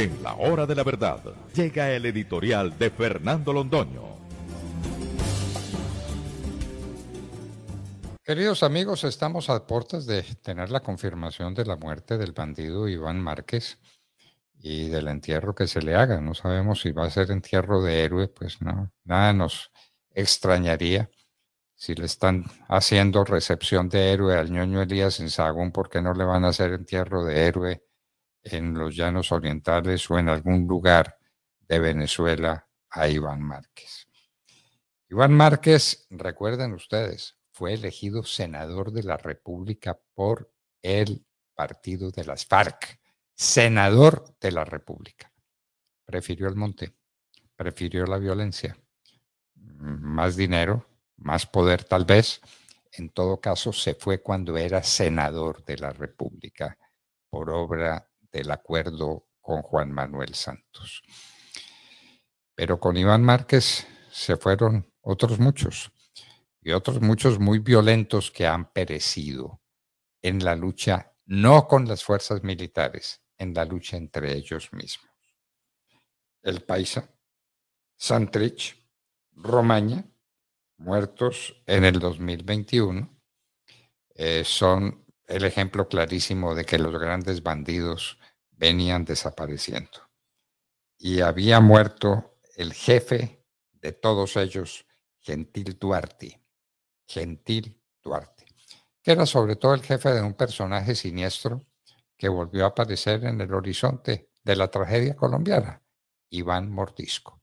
En la hora de la verdad llega el editorial de Fernando Londoño. Queridos amigos, estamos a puertas de tener la confirmación de la muerte del bandido Iván Márquez y del entierro que se le haga. No sabemos si va a ser entierro de héroe, pues no, nada nos extrañaría si le están haciendo recepción de héroe al ñoño Elías Sagún, ¿por qué no le van a hacer entierro de héroe en los llanos orientales o en algún lugar de Venezuela a Iván Márquez. Iván Márquez, recuerden ustedes, fue elegido senador de la República por el partido de las FARC, senador de la República. Prefirió el monte, prefirió la violencia, más dinero, más poder tal vez. En todo caso, se fue cuando era senador de la República por obra del acuerdo con Juan Manuel Santos. Pero con Iván Márquez se fueron otros muchos y otros muchos muy violentos que han perecido en la lucha, no con las fuerzas militares, en la lucha entre ellos mismos. El Paisa, Santrich, Romaña, muertos en el 2021, eh, son el ejemplo clarísimo de que los grandes bandidos venían desapareciendo. Y había muerto el jefe de todos ellos, Gentil Duarte. Gentil Duarte, que era sobre todo el jefe de un personaje siniestro que volvió a aparecer en el horizonte de la tragedia colombiana, Iván Mordisco.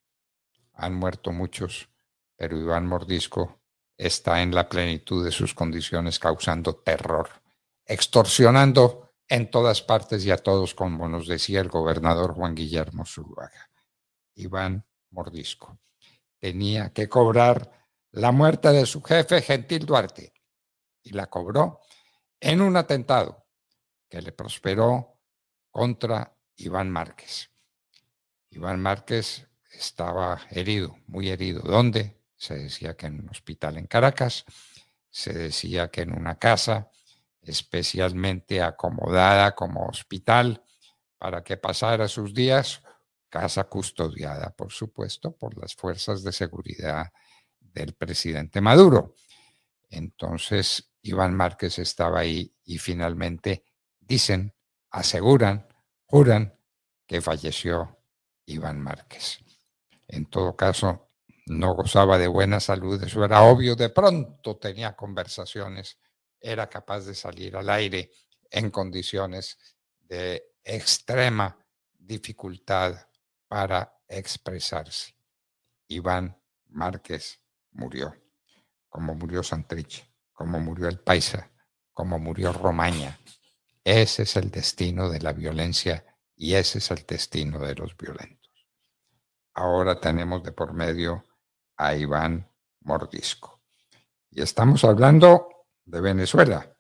Han muerto muchos, pero Iván Mordisco está en la plenitud de sus condiciones causando terror, extorsionando en todas partes y a todos, como nos decía el gobernador Juan Guillermo Zuluaga. Iván Mordisco. Tenía que cobrar la muerte de su jefe, Gentil Duarte, y la cobró en un atentado que le prosperó contra Iván Márquez. Iván Márquez estaba herido, muy herido. ¿Dónde? Se decía que en un hospital en Caracas, se decía que en una casa, especialmente acomodada como hospital para que pasara sus días, casa custodiada, por supuesto, por las fuerzas de seguridad del presidente Maduro. Entonces, Iván Márquez estaba ahí y finalmente dicen, aseguran, juran que falleció Iván Márquez. En todo caso, no gozaba de buena salud, eso era obvio, de pronto tenía conversaciones era capaz de salir al aire en condiciones de extrema dificultad para expresarse. Iván Márquez murió, como murió Santrich, como murió el Paisa, como murió Romaña. Ese es el destino de la violencia y ese es el destino de los violentos. Ahora tenemos de por medio a Iván Mordisco. Y estamos hablando de Venezuela.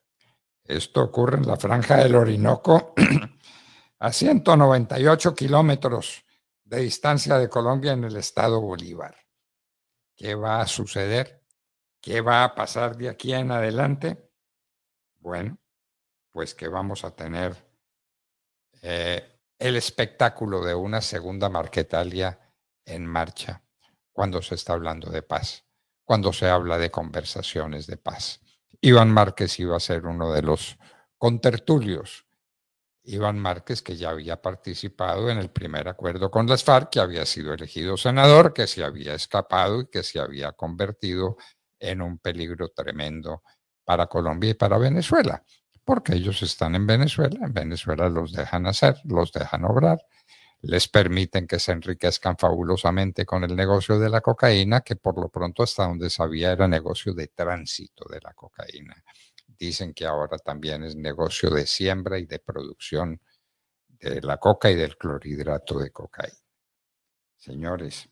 Esto ocurre en la franja del Orinoco, a 198 kilómetros de distancia de Colombia en el estado Bolívar. ¿Qué va a suceder? ¿Qué va a pasar de aquí en adelante? Bueno, pues que vamos a tener eh, el espectáculo de una segunda Marquetalia en marcha cuando se está hablando de paz, cuando se habla de conversaciones de paz. Iván Márquez iba a ser uno de los contertulios. Iván Márquez, que ya había participado en el primer acuerdo con las FARC, que había sido elegido senador, que se había escapado y que se había convertido en un peligro tremendo para Colombia y para Venezuela, porque ellos están en Venezuela, en Venezuela los dejan hacer, los dejan obrar, les permiten que se enriquezcan fabulosamente con el negocio de la cocaína, que por lo pronto hasta donde sabía era negocio de tránsito de la cocaína. Dicen que ahora también es negocio de siembra y de producción de la coca y del clorhidrato de cocaína. Señores,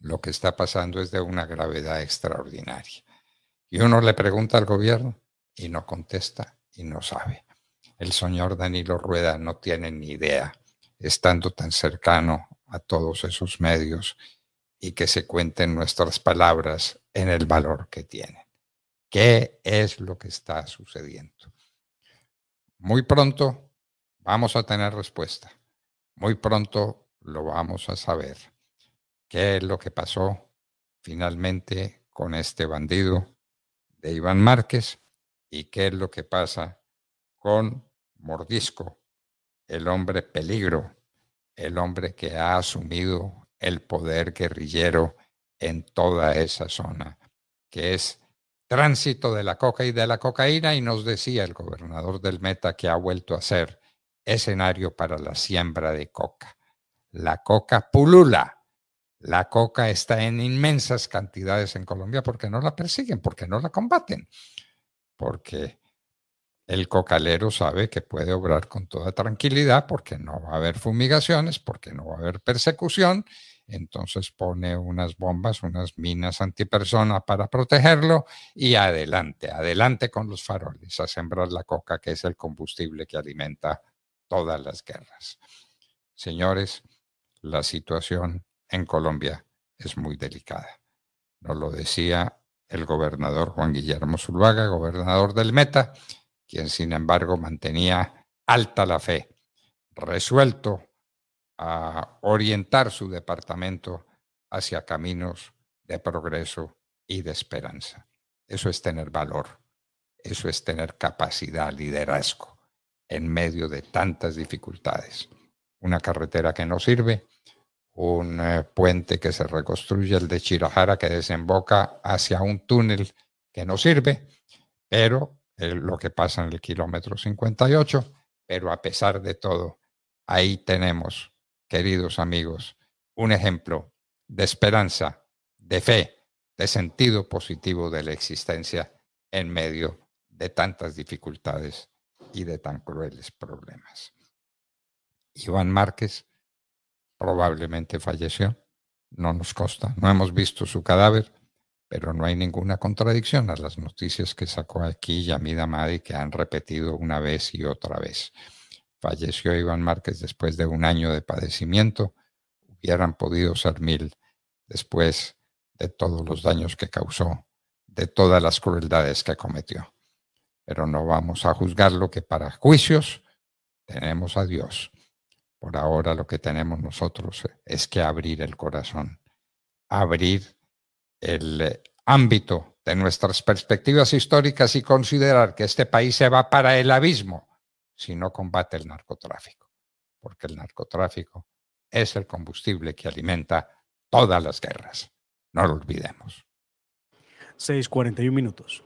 lo que está pasando es de una gravedad extraordinaria. Y uno le pregunta al gobierno y no contesta y no sabe. El señor Danilo Rueda no tiene ni idea estando tan cercano a todos esos medios y que se cuenten nuestras palabras en el valor que tienen. ¿Qué es lo que está sucediendo? Muy pronto vamos a tener respuesta. Muy pronto lo vamos a saber. ¿Qué es lo que pasó finalmente con este bandido de Iván Márquez? ¿Y qué es lo que pasa con Mordisco el hombre peligro, el hombre que ha asumido el poder guerrillero en toda esa zona, que es tránsito de la coca y de la cocaína, y nos decía el gobernador del Meta que ha vuelto a ser escenario para la siembra de coca. La coca pulula. La coca está en inmensas cantidades en Colombia porque no la persiguen, porque no la combaten, porque el cocalero sabe que puede obrar con toda tranquilidad porque no va a haber fumigaciones, porque no va a haber persecución. Entonces pone unas bombas, unas minas antipersona para protegerlo y adelante, adelante con los faroles a sembrar la coca, que es el combustible que alimenta todas las guerras. Señores, la situación en Colombia es muy delicada. Nos lo decía el gobernador Juan Guillermo Zuluaga, gobernador del Meta, quien sin embargo mantenía alta la fe, resuelto a orientar su departamento hacia caminos de progreso y de esperanza. Eso es tener valor, eso es tener capacidad, liderazgo en medio de tantas dificultades. Una carretera que no sirve, un eh, puente que se reconstruye, el de Chirajara, que desemboca hacia un túnel que no sirve, pero eh, lo que pasa en el kilómetro 58, pero a pesar de todo, ahí tenemos, queridos amigos, un ejemplo de esperanza, de fe, de sentido positivo de la existencia en medio de tantas dificultades y de tan crueles problemas. Iván Márquez probablemente falleció, no nos consta, no hemos visto su cadáver, pero no hay ninguna contradicción a las noticias que sacó aquí Yamida Madi que han repetido una vez y otra vez. Falleció Iván Márquez después de un año de padecimiento, hubieran podido ser mil después de todos los daños que causó, de todas las crueldades que cometió. Pero no vamos a juzgar lo que para juicios tenemos a Dios. Por ahora lo que tenemos nosotros es que abrir el corazón, abrir el eh, ámbito de nuestras perspectivas históricas y considerar que este país se va para el abismo si no combate el narcotráfico, porque el narcotráfico es el combustible que alimenta todas las guerras. No lo olvidemos. minutos.